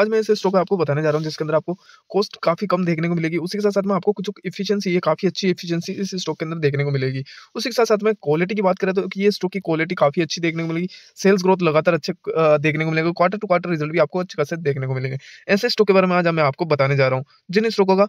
आज मैं इस स्टॉक आपको बताने जा रहा हूँ जिसके अंदर आपको कॉस्ट काफी कम देखने को मिलेगी उसी के साथ साथ में आपको कुछ इफिशियंसी है काफी अच्छी इफिशियंसी इस स्टॉक के अंदर देखने को मिलेगी उसी के साथ साथ में क्वालिटी की बात करें तो ये स्टॉक की क्वालिटी काफी अच्छी देखने को मिलेगी सेल्स ग्रोथ लगातार अच्छे देखने को मिलेगा क्वार्टर टू क्वार्टर रिजल्ट भी आपको अच्छे खासे देखने को मिलेंगे ऐसे स्टॉक के बारे में आज मैं आपको बताने जा रहा हूँ जिन स्टॉकों का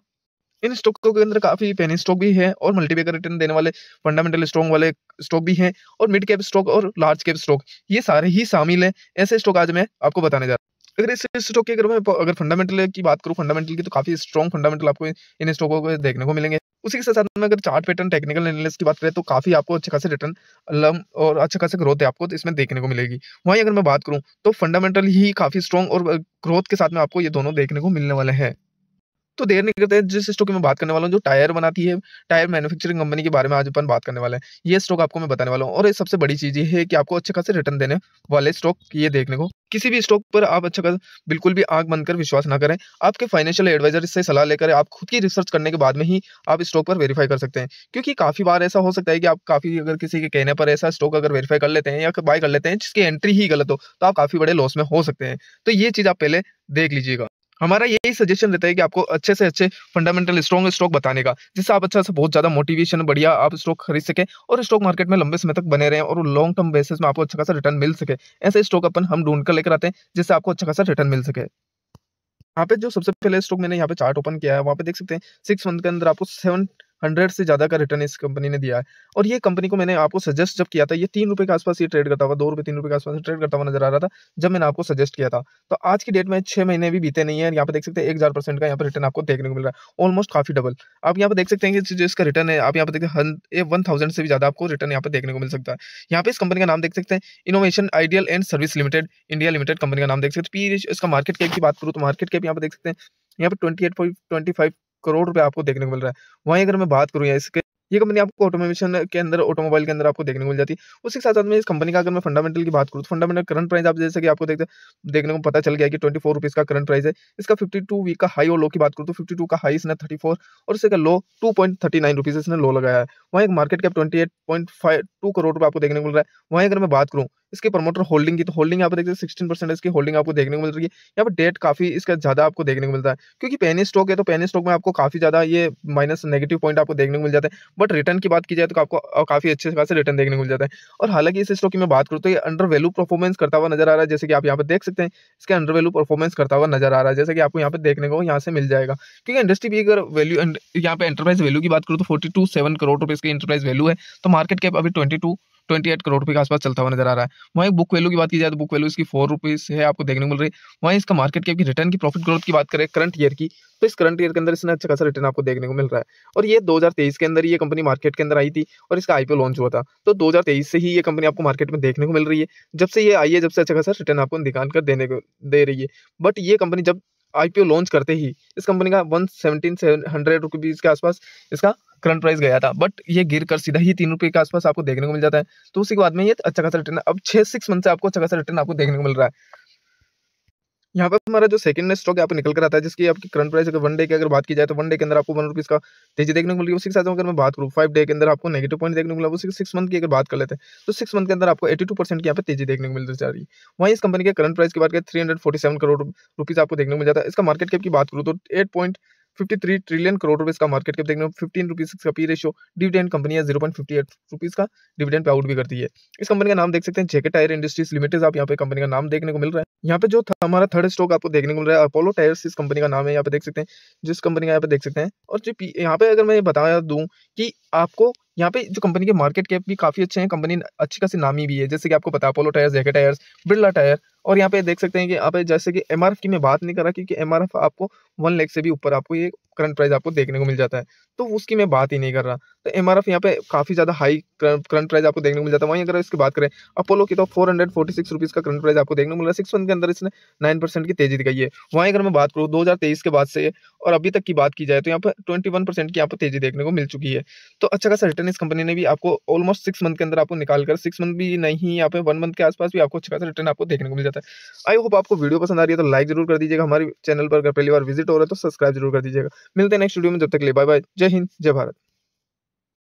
इन स्टॉकों के अंदर काफी पेनी स्टॉक भी है और मल्टीपेकर रिटर्न देने वाले फंडामेंटल स्ट्रॉन्ग वाले स्टॉक भी हैं और मिड कैप स्टॉक और लार्ज कैप स्टॉक ये सारे ही शामिल हैं ऐसे स्टॉक आज मैं आपको बताने जा रहा हूँ अगर इस स्टॉक की अगर मैं अगर फंडामेंटल की बात करूँ फंडामेंटल की तो काफ़ी स्ट्रॉन्ग फंडामेंटल आपको इन स्टॉकों को देखने को मिलेंगे उसी के साथ में अगर चार्ट पैटर्न टेक्निकल एनालिस की बात करें तो काफ़ी आपको अच्छे खासे रिटर्न लम और अच्छा खासा ग्रोथ है आपको तो इसमें देखने को मिलेगी वहीं अगर मैं बात करूँ तो फंडामेंटल ही काफ़ी स्ट्रॉन्ग और ग्रोथ के साथ में आपको ये दोनों देखने को मिलने वाले हैं तो देर नहीं करते जिस स्टॉक की मैं बात करने वाला हूँ जो टायर बनाती है टायर मैन्युफैक्चरिंग कंपनी के बारे में आज अपन बात करने वाले हैं ये स्टॉक आपको मैं बताने वाला हूँ और सबसे बड़ी चीज़ ये है कि आपको अच्छे खासे रिटर्न देने वाले स्टॉक ये देखने को किसी भी स्टॉक पर आप अच्छा बिल्कुल भी आंख बंद कर विश्वास ना करें आपके फाइनेंशियल एडवाइजर से सलाह लेकर आप खुद की रिसर्च करने के बाद में ही आप स्टॉक पर वेरीफाई कर सकते हैं क्योंकि काफ़ी बार ऐसा हो सकता है कि आप काफ़ी अगर किसी के कहने पर ऐसा स्टॉक अगर वेरीफाई कर लेते हैं या बाय कर लेते हैं जिसकी एंट्री ही गलत हो तो आप काफ़ी बड़े लॉस में हो सकते हैं तो ये चीज़ आप पहले देख लीजिएगा हमारा यही सजेशन रहता है कि आपको अच्छे से अच्छे फंडामेंटल स्ट्रॉन्ग स्टॉक बताने का जिससे आप अच्छा से बहुत ज़्यादा मोटिवेशन बढ़िया आप स्टॉक खरीद सके और स्टॉक मार्केट में लंबे समय तक बने रहे और लॉन्ग टर्म बेसिस में आपको अच्छा खासा रिटर्न मिल सके ऐसे स्टॉक अपन हम ढूंढ कर लेकर आते हैं जिससे आपको अच्छा खासा रिटर्न मिल सके यहाँ पे जो सबसे पहले स्टॉक मैंने यहाँ पे चार्ट ओपन किया है वहाँ पे देख सकते हैं सिक्स मंथ के अंदर आपको सेवन हंड्रेड से ज़्यादा का रिटर्न इस कंपनी ने दिया है और ये कंपनी को मैंने आपको सजेस्ट जब किया था ये तीन रुपए के आसपास ये ट्रेड करता हुआ दो रुपए तीन रुपए के आसपास ट्रेड करता हुआ नजर आ रहा था जब मैंने आपको सजेस्ट किया था तो आज की डेट में छह महीने भी बीते नहीं है यहाँ पर देख सकते हैं एक हज़ार परसेंट का यहाँ पर रिटर्न आपको देखने को मिल रहा है ऑलमोस्ट काफ़ी डबल आप यहाँ पर देख सकते हैं जो इसका रिटर्न है आप यहाँ पर देखते हैं वन थाउजेंड से भी ज़्यादा आपको रिटर्न यहाँ पर देखने को मिल सकता है यहाँ पर इस कंपनी का नाम देख सकते हैं innovation ideal and service limited India limited company का नाम देख सकते हैं इसका मार्केट कैप की बात करूँ तो मार्केट कैप यहाँ पर देख सकते हैं यहाँ पर twenty eight point twenty five crore रुपए आपको देखने को मिल रहा है वहीं अगर मैं बात करूँ इसके ये कंपनी आपको ऑटोमेशन के अंदर ऑटोमोबाइल के अंदर आपको देखने को मिल जाती है उसके साथ साथ में इस कंपनी का अगर मैं फंडामेंटल की बात करूँ तो फंडामेंटल करंट प्राइस आप जैसे कि आपको देखते देखने को पता चल गया कि ट्वेंटी फोर रुपीज़ का करंट प्राइस है इसका फिफ्टी टू वीक का हाई और लो की बात करूँ तो फिफ्टी टू का हाई इसने थर्टी फोर और इसका low two point thirty nine rupees इसने लो लगाया है वहीं एक market cap twenty eight point five two crore रुपये आपको देखने को मिल रहा है वहीं अगर मैं बात करूँ इसके प्रमोटर होल्डिंग की तो होल्डिंग यहाँ देखते हैं सिक्सटीन परसेंट इसकी होल्डिंग आपको देखने को मिल रही है यहाँ पर डेट काफी इसका ज्यादा आपको देखने को मिलता है क्योंकि पेनी स्टॉक है तो पेनी स्टॉक में आपको काफी ज्यादा ये माइनस नेगेटिव पॉइंट आपको देखने को मिल जाता है बट रिटर्न की बात की जाए तो आपको काफी अच्छे खासे रिटर्न देखने को मिल जाता है और हालांकि इस स्टॉक की मैं बात करूँ तो ये अंडर वैल्यू परफॉर्मेंस करता हुआ नजर आ रहा है जैसे कि आप यहाँ पर देख सकते हैं इसके अंडर वैल्यू परफॉर्मेंस करता हुआ नजर आ रहा है जैसे कि आपको यहाँ पर देखने को यहाँ से मिल जाएगा क्योंकि इंडस्ट्री भी अगर वैल्यू यहाँ पर एंटरप्राइज वैल्यू की बात करूँ तो फोर्टी टू सेवन करोड़ रुपए इसकी एंटरप्राइज वैल्यू है तो मार्केट कैप अभी twenty two twenty eight crore रुपये के आसपास चलता हुआ नजर आ रहा है वहीं बुक वैल्यू की बात की जाए तो बुक वैल्यू इसकी फोर रुपीज़ है आपको देखने को मिल रही है वहीं इसका मार्केट कैप की रिटर्न की प्रॉफिट ग्रोथ की बात करें करंट ईयर की तो इस करंट ईयर के अंदर इसने अच्छा खासा रिटर्न आपको देखने को मिल रहा है और ये दो के अंदर ये कंपनी मार्केट के अंदर आई थी और इसका आईपीओ लॉन्च हुआ था तो दो से ही ये कंपनी आपको मार्केट में देखने को मिल रही है जब से ये आई है जब से अच्छा खासा रिटर्न आपको निकाल कर देने को दे रही है बट ये कंपनी जब आईपीओ लॉन्च करते ही इस कंपनी का वन सेवनटीन हंड्रेड रुपीज़ के आसपास इसका करंट प्राइस गया था बट ये गिर कर सीधा ही तीन रुपये के आसपास आपको देखने को मिल जाता है तो उसी के बाद में ये अच्छा खासा रिटर्न अब छह सिक्स मंथ से आपको अच्छा खासा रिटर्न आपको देखने को मिल रहा है यहाँ पर हमारा जो सेकंड स्टॉक है आप निकल कर आता है जिसकी आपकी करंट प्राइस अगर वन डे की अगर बात की जाए तो वन डे के अंदर आपको वन रुपीज़ का तेजी देखने को मिली उसी के साथ अगर मैं बात करूँ फाइव डे के अंदर आपको नेगेटिव पॉइंट देखने को मिला उसी सिक्स मंथ की अगर बात कर लेते हैं तो सिक्स मंथ के अंदर आपको एटी टू परसेंट की यहाँ पर तेजी देखने को मिल जा रही वहीं इस कंपनी के करंट प्राइस की बात करें थ्री करोड़ रुपीज़ आपको देखने को मिल जाता है इसका मार्केट कैप की बात करूँ तो eight fifty trillion crore rupees का मार्केट कैप देखने को फिफ्टीन रुपीज का पी रेशो डिविडेंड कंपनी है zero point fifty eight rupees का डिविडेंड पे आउट भी करती है इस कंपनी का नाम देख सकते हैं जेके टायर इंडस्ट्रीज लिमिटेड आप यहाँ पे कंपनी का नाम देखने को मिल रहा है यहाँ पे जो हमारा थर्ड स्टॉक आपको देखने को मिल रहा है अपोलो टायर्स इस कंपनी का नाम है यहाँ पे देख सकते हैं जिस कंपनी का यहाँ पे देख सकते हैं और जो यहाँ पे अगर मैं बताया दूँ कि आपको यहाँ पे जो कंपनी के मार्केट कैप भी काफ़ी अच्छे हैं कंपनी अच्छी खासी नामी भी है जैसे कि आपको पता Apollo tyre JK tyres Birla tyre और यहाँ पे देख सकते हैं कि आप जैसे कि एमआरएफ की मैं बात नहीं कर रहा क्योंकि एम आपको वन लेख से भी ऊपर आपको ये करंट प्राइस आपको देखने को मिल जाता है तो उसकी मैं बात ही नहीं कर रहा तो एम आर एफ यहाँ पे काफ़ी ज़्यादा हाई करंट प्राइस आपको देखने को मिल जाता है वहीं अगर इसकी बात करें अपोलो की तो four hundred forty six rupees का करंट प्राइस आपको देखने को मिल रहा है सिक्स मंथ के अंदर इसने नाइन परसेंट की तेजी दिखाई है वहीं अगर मैं बात करूँ दो हज़ार तेईस के बाद से और अभी तक की बात की जाए तो यहाँ पर ट्वेंटी वन परसेंट की यहाँ पर तेजी देखने को मिल चुकी है तो अच्छा खासा रिटर्न इस कंपनी ने भी आपको ऑलमोस्ट सिक्स मंथ के अंदर आपको निकाल कर सिक्स मंथ भी नहीं यहाँ पे वन मंथ के आसपास भी आपको अच्छा खासा रिटर्न आपको देखने को मिल जाता है आई होप आपको वीडियो पसंद आ रही है तो लाइक जरूर कर दीजिएगा हमारे चैनल पर अगर पहली बार विजिट हो रहा है तो सब्सक्राइब जरूर कर दीजिएगा मिलते हैं नेक्स्ट वीडियो में जब तक ले बाय बाय जय हिंद जय भारत